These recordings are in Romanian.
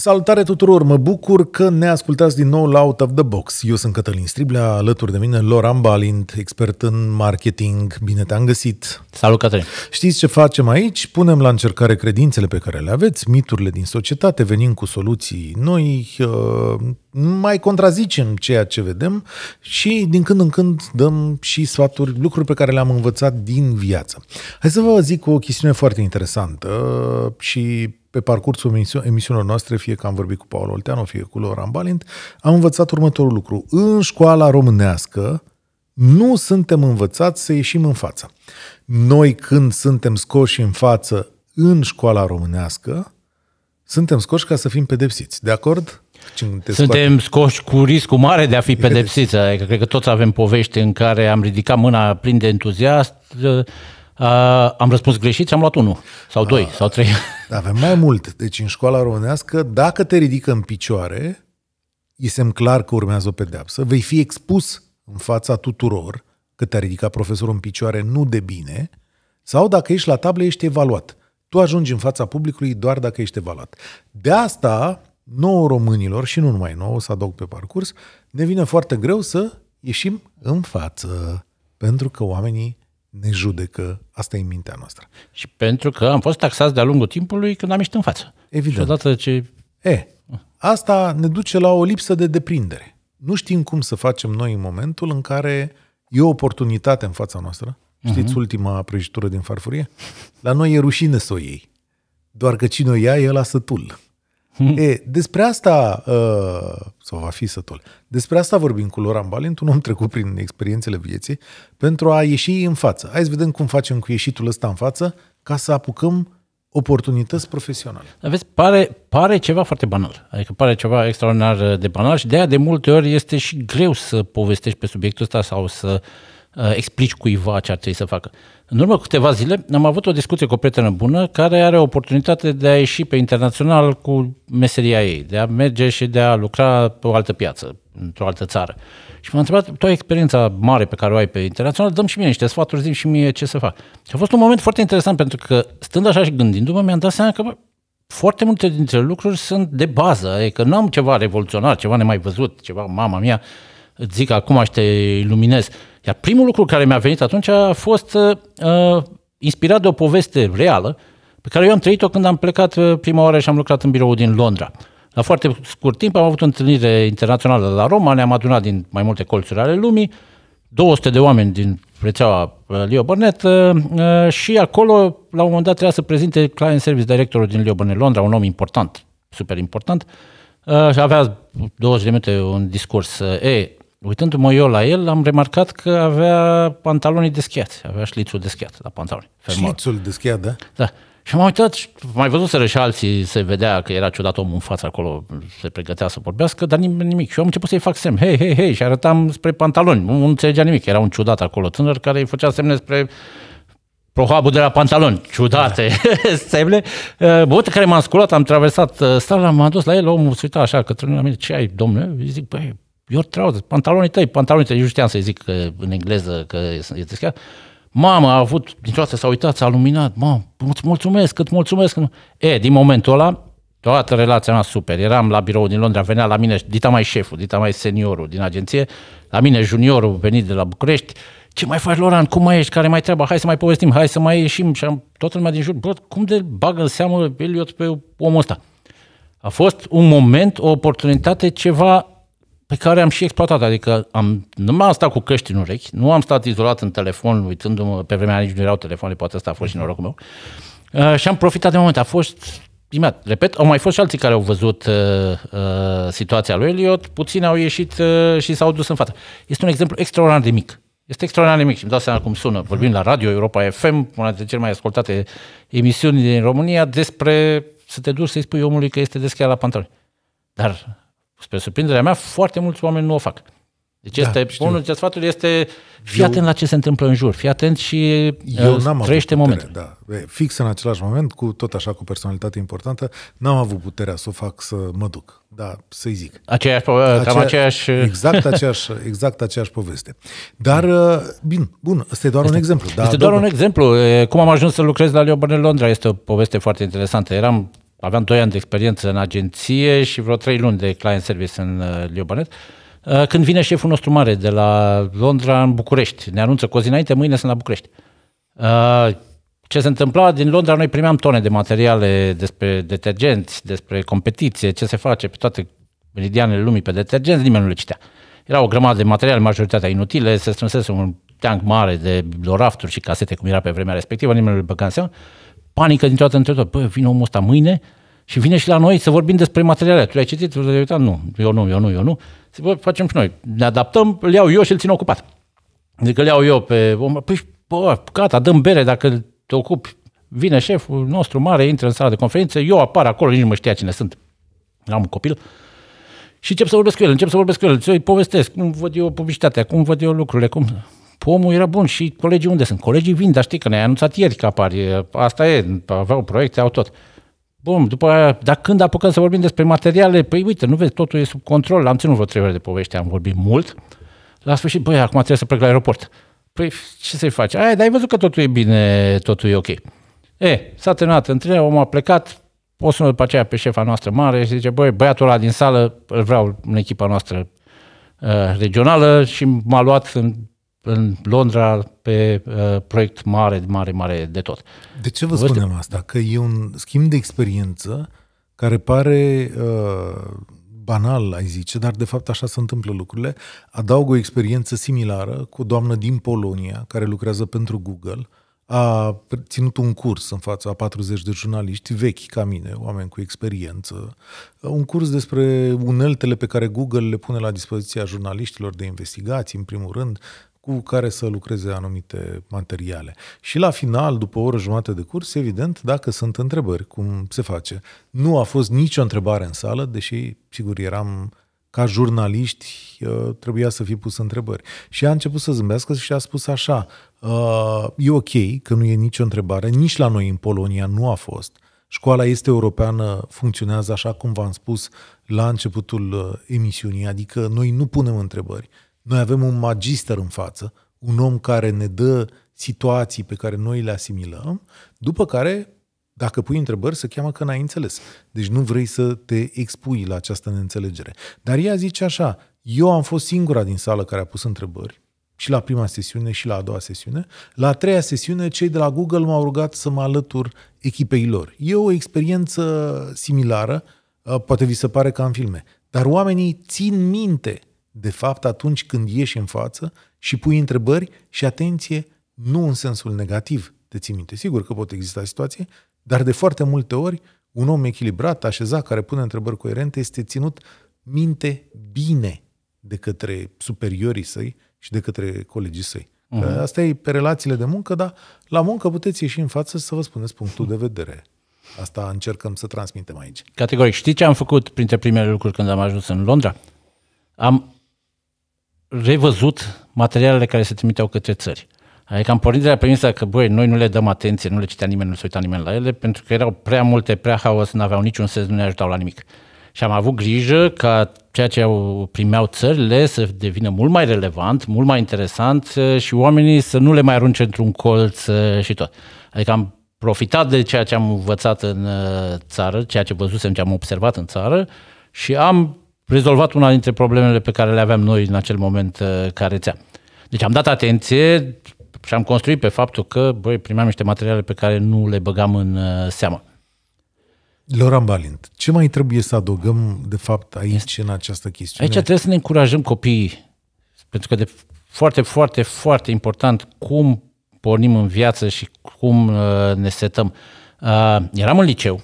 Salutare tuturor! Mă bucur că ne ascultați din nou la Out of the Box. Eu sunt Cătălin Striblea, alături de mine Loran Balint, expert în marketing. Bine te-am găsit! Salut, Cătălin! Știți ce facem aici? Punem la încercare credințele pe care le aveți, miturile din societate, venim cu soluții noi, uh, mai contrazicem ceea ce vedem și din când în când dăm și sfaturi, lucruri pe care le-am învățat din viață. Hai să vă zic o chestiune foarte interesantă uh, și pe parcursul emisiunilor noastre, fie că am vorbit cu Paul Olteanu, fie cu Loran Balint, am învățat următorul lucru. În școala românească nu suntem învățați să ieșim în față. Noi când suntem scoși în față în școala românească, suntem scoși ca să fim pedepsiți, de acord? Suntem scoși cu riscul mare de a fi pedepsiți. Adică cred că toți avem povești în care am ridicat mâna plin de entuziasm, Uh, am răspuns greșit și am luat unul, sau doi, uh, sau trei. Da, avem mai mult. Deci în școala românească, dacă te ridică în picioare, este clar că urmează o pedeapsă, vei fi expus în fața tuturor că te-a ridicat profesorul în picioare nu de bine, sau dacă ești la tablă, ești evaluat. Tu ajungi în fața publicului doar dacă ești evaluat. De asta, nouă românilor, și nu numai nouă, să adaug pe parcurs, ne vine foarte greu să ieșim în față, pentru că oamenii ne judecă, asta e mintea noastră. Și pentru că am fost taxați de-a lungul timpului când am ieșit în față. Evident. Și odată ce... E, asta ne duce la o lipsă de deprindere. Nu știm cum să facem noi în momentul în care e o oportunitate în fața noastră. Știți uh-huh. ultima prăjitură din farfurie? La noi e rușine să o iei. Doar că cine o ia, e la sătul. E, despre asta, uh, sau va fi sătul, despre asta vorbim cu Loran Balint, un om trecut prin experiențele vieții, pentru a ieși în față. Hai să vedem cum facem cu ieșitul ăsta în față, ca să apucăm oportunități profesionale. Aveți, pare, pare ceva foarte banal, adică pare ceva extraordinar de banal și de aia de multe ori este și greu să povestești pe subiectul ăsta sau să uh, Uh, explici cuiva ce ar trebui să facă. În urmă cu câteva zile am avut o discuție cu o prietenă bună care are o oportunitate de a ieși pe internațional cu meseria ei, de a merge și de a lucra pe o altă piață, într-o altă țară. Și m-a întrebat, tu ai experiența mare pe care o ai pe internațional, dăm și mie niște sfaturi, zi și mie ce să fac. Și a fost un moment foarte interesant pentru că stând așa și gândindu-mă, mi-am dat seama că bă, foarte multe dintre lucruri sunt de bază, adică nu am ceva revoluționar, ceva nemai văzut, ceva mama mea, îți zic acum și te iluminez. Iar primul lucru care mi-a venit atunci a fost uh, uh, inspirat de o poveste reală pe care eu am trăit-o când am plecat uh, prima oară și am lucrat în birou din Londra. La foarte scurt timp am avut o întâlnire internațională la Roma, ne-am adunat din mai multe colțuri ale lumii, 200 de oameni din rețeaua uh, Leo Burnett și acolo, la un moment dat, trebuia să prezinte client service directorul din Leo Burnett Londra, un om important, super important, și avea 20 de minute un discurs. E, uitându-mă eu la el, am remarcat că avea pantalonii deschiați, avea șlițul deschiat la pantaloni. Șlițul deschiat, da? Da. Și m-am uitat, mai văzuseră și alții, se vedea că era ciudat omul în față acolo, se pregătea să vorbească, dar nim- nimic. Și eu am început să-i fac semn, hei, hei, hei, și arătam spre pantaloni. Nu, înțelegea nimic, era un ciudat acolo tânăr care îi făcea semne spre prohabul de la pantaloni, ciudate da. semne. Băută care m-am sculat, am traversat uh, strada, m-am dus la el, omul se uita așa către mine, ce ai, domnule? Îi zic, băi, your trousers, pantalonii tăi, pantalonii tăi, eu știam să-i zic că, în engleză că e deschea. Mama a avut, dintr-o dată s-a uitat, s-a luminat, mă, îți mulțumesc, cât mulțumesc. E, din momentul ăla, toată relația mea super. Eram la birou din Londra, venea la mine, dita mai șeful, dita mai seniorul din agenție, la mine juniorul venit de la București, ce mai faci, Loran, cum mai ești, care mai treaba, hai să mai povestim, hai să mai ieșim. Și am toată lumea din jur, bă, cum de bagă în seamă Eliot pe omul ăsta? A fost un moment, o oportunitate, ceva pe care am și exploatat, adică am, nu m-am stat cu căști în urechi, nu am stat izolat în telefon, uitându-mă, pe vremea nici nu erau telefoane, poate asta a fost și mhm. norocul meu, uh, și am profitat de moment, a fost imediat. Repet, au mai fost și alții care au văzut uh, uh, situația lui Eliot, puțini au ieșit uh, și s-au dus în față. Este un exemplu extraordinar de mic. Este extraordinar de mic și îmi dau seama cum sună. Vorbim la Radio Europa FM, una dintre cele mai ascultate emisiuni din România, despre să te duci să-i spui omului că este deschis la pantaloni. Dar spre surprinderea mea, foarte mulți oameni nu o fac. Deci da, este, unul dintre sfaturi este fii eu, atent la ce se întâmplă în jur, fii atent și eu uh, n-am trăiește avut putere, momentul. Da. Fix în același moment, cu tot așa cu personalitate importantă, n-am avut puterea să o fac să mă duc. Da, să-i zic. Aceeași, Acea, cam aceeași... Exact aceeași, exact aceeași poveste. Dar, uh, bine, bun, ăsta e doar este, un exemplu. Da, este doar un exemplu. Cum am ajuns să lucrez la Leo Burnell Londra este o poveste foarte interesantă. Eram aveam 2 ani de experiență în agenție și vreo 3 luni de client service în uh, Liubanet, uh, când vine șeful nostru mare de la Londra în București, ne anunță cu o zi înainte, mâine sunt la București. Uh, ce se întâmpla din Londra, noi primeam tone de materiale despre detergenți, despre competiție, ce se face pe toate meridianele lumii pe detergenți, nimeni nu le citea. Era o grămadă de materiale, majoritatea inutile, se strânsese un teanc mare de rafturi și casete, cum era pe vremea respectivă, nimeni nu le băga în seama panică din toată dată între tot. vine omul ăsta mâine și vine și la noi să vorbim despre materiale. Tu le-ai citit? Tu le-ai uitat? Nu, eu nu, eu nu, eu nu. Să bă, facem și noi. Ne adaptăm, îl iau eu și îl țin ocupat. Adică îl iau eu pe om. Păi, bă, gata, dăm bere dacă te ocupi. Vine șeful nostru mare, intră în sala de conferințe, eu apar acolo, nici nu mă știa cine sunt. Am un copil. Și încep să vorbesc cu el, încep să vorbesc cu el, să-i povestesc cum văd eu publicitatea, cum văd eu lucrurile, cum... Pomul era bun și colegii unde sunt? Colegii vin, dar știi că ne-ai anunțat ieri că apar. asta e, aveau proiecte, au tot. Bun, după aia, dar când apucăm să vorbim despre materiale, păi uite, nu vezi, totul e sub control, am ținut vreo trei ore de poveste, am vorbit mult, la sfârșit, băi, acum trebuie să plec la aeroport. Păi ce să-i faci? Aia, dar ai văzut că totul e bine, totul e ok. E, s-a terminat întâlnirea, omul a plecat, o sună după aceea pe șefa noastră mare și zice, băi, băiatul ăla din sală, îl vreau în echipa noastră uh, regională și m-a luat în în Londra pe uh, proiect mare, mare, mare de tot. De ce vă, vă spunem asta? Că e un schimb de experiență care pare uh, banal, ai zice, dar de fapt așa se întâmplă lucrurile. Adaug o experiență similară cu o doamnă din Polonia care lucrează pentru Google, a ținut un curs în fața a 40 de jurnaliști vechi ca mine, oameni cu experiență, un curs despre uneltele pe care Google le pune la dispoziția jurnaliștilor de investigații, în primul rând, cu care să lucreze anumite materiale. Și la final, după o oră jumătate de curs, evident, dacă sunt întrebări, cum se face. Nu a fost nicio întrebare în sală, deși, sigur, eram ca jurnaliști, ă, trebuia să fi pus întrebări. Și a început să zâmbească și a spus așa, ă, e ok că nu e nicio întrebare, nici la noi în Polonia nu a fost. Școala este europeană, funcționează așa cum v-am spus la începutul ă, emisiunii, adică noi nu punem întrebări noi avem un magister în față, un om care ne dă situații pe care noi le asimilăm, după care, dacă pui întrebări, se cheamă că n-ai înțeles. Deci nu vrei să te expui la această neînțelegere. Dar ea zice așa, eu am fost singura din sală care a pus întrebări, și la prima sesiune și la a doua sesiune. La a treia sesiune, cei de la Google m-au rugat să mă alătur echipei lor. E o experiență similară, poate vi se pare ca în filme, dar oamenii țin minte de fapt, atunci când ieși în față și pui întrebări și atenție, nu în sensul negativ, de ții minte. Sigur că pot exista situații, dar de foarte multe ori un om echilibrat, așezat, care pune întrebări coerente, este ținut minte bine de către superiorii săi și de către colegii săi. Uh-huh. Că mhm. asta e pe relațiile de muncă, dar la muncă puteți ieși în față să vă spuneți punctul de vedere. Asta încercăm să transmitem aici. Categoric. Știi ce am făcut printre primele lucruri când am ajuns în Londra? Am revăzut materialele care se trimiteau către țări. Adică am pornit de la premisa că, băi, noi nu le dăm atenție, nu le citea nimeni, nu se uita nimeni la ele, pentru că erau prea multe, prea haos, nu aveau niciun sens, nu ne ajutau la nimic. Și am avut grijă ca ceea ce au primeau țările să devină mult mai relevant, mult mai interesant ă, și oamenii să nu le mai arunce într-un colț ă, și tot. Adică am profitat de ceea ce am învățat în ă, țară, ceea ce văzusem, ce am observat în țară și am rezolvat una dintre problemele pe care le aveam noi în acel moment uh, care rețea. Deci am dat atenție și am construit pe faptul că, băi, primeam niște materiale pe care nu le băgam în uh, seamă. Loran Balint, ce mai trebuie să adăugăm, de fapt, aici, este... în această chestiune? Aici trebuie să ne încurajăm copiii, pentru că de foarte, foarte, foarte important cum pornim în viață și cum uh, ne setăm. eram în liceu,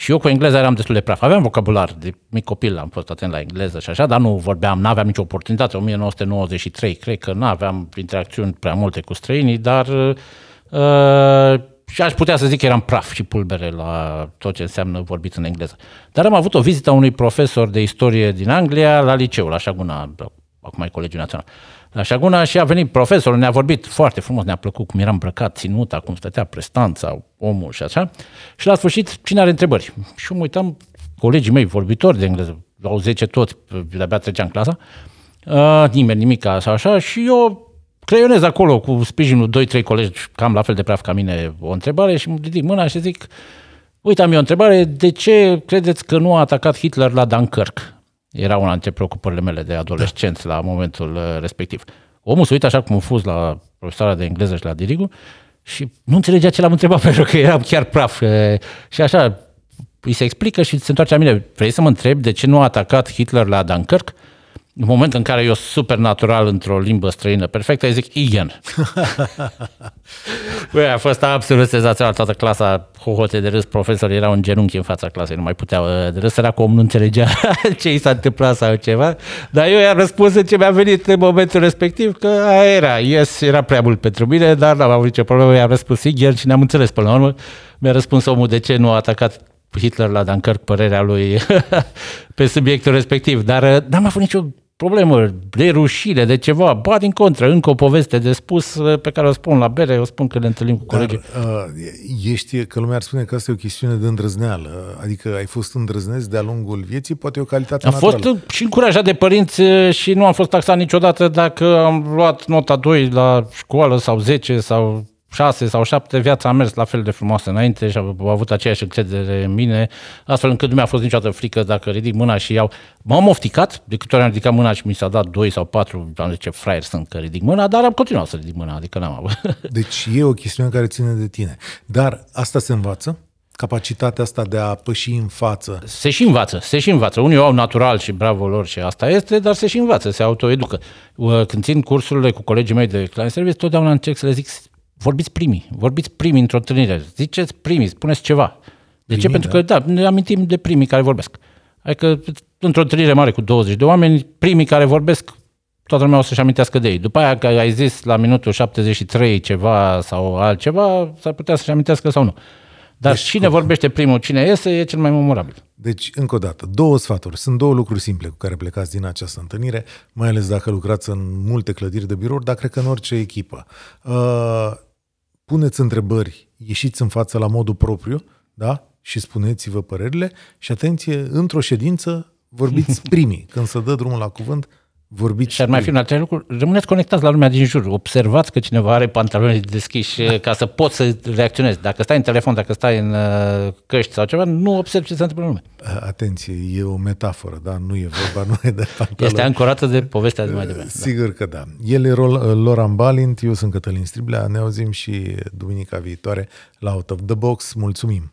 și eu cu engleza eram destul de praf. Aveam vocabular, de mic copil am fost atent la engleză și așa, dar nu vorbeam, nu aveam nicio oportunitate. 1993, cred că nu aveam interacțiuni prea multe cu străinii, dar uh, și aș putea să zic că eram praf și pulbere la tot ce înseamnă vorbit în engleză. Dar am avut o vizită a unui profesor de istorie din Anglia la liceu, la Șaguna, acum e Colegiul Național. Uh, Așa și și a venit profesorul, ne-a vorbit foarte frumos, ne-a plăcut cum era îmbrăcat, ținuta, cum stătea prestanța, omul și așa. Și la sfârșit, cine are întrebări? Și eu mă uitam, colegii mei vorbitori de engleză, au 10 toți, de-abia treceam clasa, uh, nimeni nimic sau așa, și eu creionez acolo cu sprijinul 2-3 colegi cam la fel de praf ca mine o întrebare și îmi ridic mâna și zic, uite am eu o întrebare, de ce credeți că nu a atacat Hitler la Dunkirk? Era una dintre preocupările mele de adolescenți da. la momentul uh, respectiv. Omul se uită așa cum fost la profesoara de engleză și la Dirigu și nu înțelegea ce l-am întrebat pentru că eram chiar praf. Uh, și așa îi se explică și se întoarce la mine. Vrei să mă întreb de ce nu a atacat Hitler la Dunkirk? în momentul în care eu supernatural într-o limbă străină perfectă, îi zic Igen. Băi, a fost absolut senzațional toată clasa, hohote de râs, profesorii erau în genunchi în fața clasei, nu mai puteau uh, de râs, era cum nu înțelegea ce i s-a întâmplat sau ceva, dar eu i-am răspuns în ce mi-a venit în momentul respectiv că era, yes, era prea mult pentru mine, dar n-am avut nicio problemă, i-am răspuns Igen și ne-am înțeles până la urmă. Mi-a răspuns omul de ce nu a atacat Hitler la Dunkirk părerea lui pe subiectul respectiv, dar uh, n-am avut nicio problemă de rușine, de ceva, ba din contră, încă o poveste de spus uh, pe care o spun la bere, o spun că le întâlnim cu colegii. Dar, uh, ești, că lumea ar spune că asta e o chestiune de îndrăzneală, adică ai fost îndrăzneț de-a lungul vieții, poate o calitate Am naturală. fost și încurajat de părinți și nu am fost taxat niciodată dacă am luat nota 2 la școală sau 10 sau șase sau șapte, viața a mers la fel de frumoasă înainte și a avut aceeași încredere în mine, astfel încât nu mi-a fost niciodată frică dacă ridic mâna și iau. M-am ofticat, de câte ori am ridicat mâna și mi s-a dat doi sau patru am zis ce fraier sunt că ridic mâna, dar am continuat să ridic mâna, adică n-am avut. Deci e o chestiune care ține de tine. Dar asta se învață? capacitatea asta de a păși în față. Se și învață, se și învață. Unii o au natural și bravo lor și asta este, dar se și învață, se autoeducă. Când țin cursurile cu colegii mei de client service, totdeauna încerc să le zic vorbiți primii, vorbiți primii într-o întâlnire, ziceți primii, spuneți ceva. De primii, ce? Pentru da. că, da, ne amintim de primii care vorbesc. Adică, într-o întâlnire mare cu 20 de oameni, primii care vorbesc, toată lumea o să-și amintească de ei. După aia că ai zis la minutul 73 ceva sau altceva, s-ar putea să-și amintească sau nu. Dar deci, cine cum? vorbește primul, cine iese, e cel mai memorabil. Deci, încă o dată, două sfaturi. Sunt două lucruri simple cu care plecați din această întâlnire, mai ales dacă lucrați în multe clădiri de birouri, dar cred că în orice echipă. Uh puneți întrebări, ieșiți în față la modul propriu, da? Și spuneți-vă părerile și atenție, într-o ședință vorbiți primii. Când se dă drumul la cuvânt, vorbiți... Și ar mai fi un alt lucru, rămâneți conectați la lumea din jur, observați că cineva are pantaloni deschiși da. ca să poți să reacționezi. Dacă stai în telefon, dacă stai în uh, căști sau ceva, nu observi ce se întâmplă în lume. Uh, atenție, e o metaforă, da? Nu e vorba nu e de pantaloni. Este ancorată de povestea de mai uh, devreme. Da. Sigur da. că da. El e Loran Balint, eu sunt Cătălin Striblea, ne auzim și duminica viitoare la Out of the Box. Mulțumim!